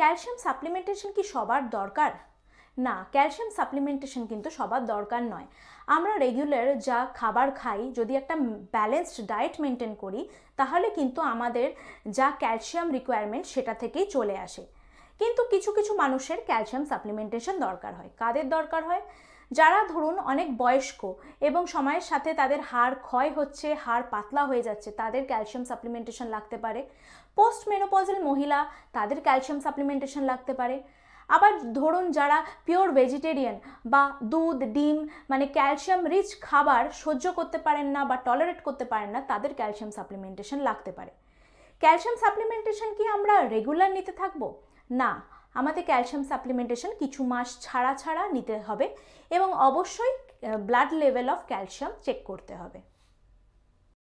calcium supplementation কি সবার দরকার না ক্যালসিয়াম সাপ্লিমেন্টেশন কিন্তু সবার দরকার নয় আমরা রেগুলার যা খাবার খাই যদি একটা ব্যালেন্সড ডায়েট মেনটেন করি তাহলে কিন্তু আমাদের যা ক্যালসিয়াম রিকোয়ারমেন্ট সেটা থেকেই চলে আসে কিন্তু কিছু কিছু মানুষের ক্যালসিয়াম সাপ্লিমেন্টেশন দরকার হয় কাদের দরকার হয় যারা ধরুন অনেক বয়স্ক এবং সময়ের সাথে তাদের হাড় ক্ষয় হচ্ছে হাড় পাতলা হয়ে যাচ্ছে তাদের ক্যালসিয়াম সাপ্লিমেন্টেশন লাগতে পারে পোস্ট মেনোপজল মহিলা তাদের ক্যালসিয়াম সাপ্লিমেন্টেশন লাগতে পারে আবার ধরুন যারা পিওর ভেজিটেরিয়ান বা দুধ ডিম মানে ক্যালসিয়াম রিচ খাবার সহ্য করতে পারেন না বা টলারেট করতে পারেন না তাদের ক্যালসিয়াম সাপ্লিমেন্টেশন লাগতে পারে ক্যালসিয়াম সাপ্লিমেন্টেশন কি আমরা রেগুলার নিতে থাকব না আমাদের ক্যালসিয়াম সাপ্লিমেন্টেশন কিছু মাস ছাড়া ছাড়া নিতে হবে এবং অবশ্যই blood level of calcium check করতে হবে